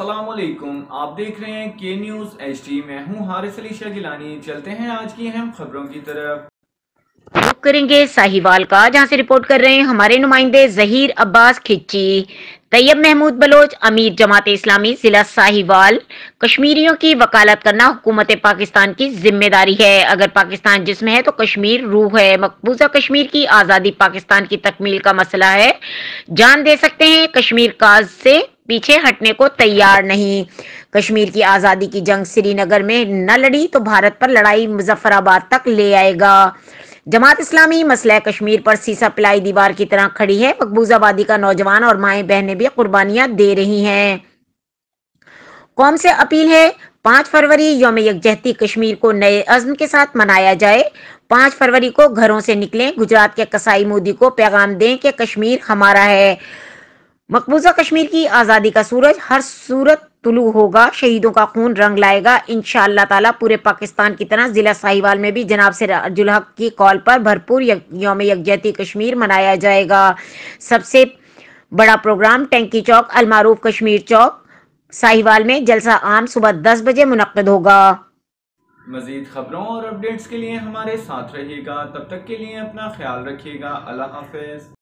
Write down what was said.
असलम आप देख रहे हैं के न्यूज़ एच डी मैं हूँ हारिस अली गिलानी चलते हैं आज की अहम खबरों की तरफ करेंगे साहिवाल का जहाँ से रिपोर्ट कर रहे हैं हमारे नुमाइंदे जहीर अब्बास खिच्ची तैयब महमूद बलोच अमीर जमात इस्लामी जिला साहिवाल कश्मीरियों की वकालत करना हुकूमत पाकिस्तान की जिम्मेदारी है अगर पाकिस्तान जिसम है तो कश्मीर रूह है मकबूजा कश्मीर की आज़ादी पाकिस्तान की तकमील का मसला है जान दे सकते हैं कश्मीर काज से पीछे हटने को तैयार नहीं कश्मीर की आज़ादी की जंग श्रीनगर में न लड़ी तो भारत पर लड़ाई मुजफ्फराबाद तक ले आएगा जमात इस्लामी मसला कश्मीर पर सीसा पिलाई दीवार की तरह खड़ी है मकबूजाबादी का नौजवान और माए बहने भी कुर्बानियां दे रही हैं कौम से अपील है पांच फरवरी योम यकजहती कश्मीर को नए अज़म के साथ मनाया जाए पांच फरवरी को घरों से निकलें गुजरात के कसाई मोदी को पैगाम दें कि कश्मीर हमारा है मकबूजा कश्मीर की आज़ादी का सूरज हर सूरत तुलू होगा शहीदों का खून रंग लाएगा इन ताला पूरे पाकिस्तान की तरह जिला साहिवाल में भी जनाब से हक की कॉल पर भरपूर योम यकजहती कश्मीर मनाया जाएगा सबसे बड़ा प्रोग्राम टैंकी चौक अलमारूफ कश्मीर चौक साहिवाल में जलसा आम सुबह दस बजे मुनद होगा मजीद खबरों और अपडेट्स के लिए हमारे साथ रहिएगा तब तक के लिए अपना ख्याल रखिएगा अल्लाह हाफिज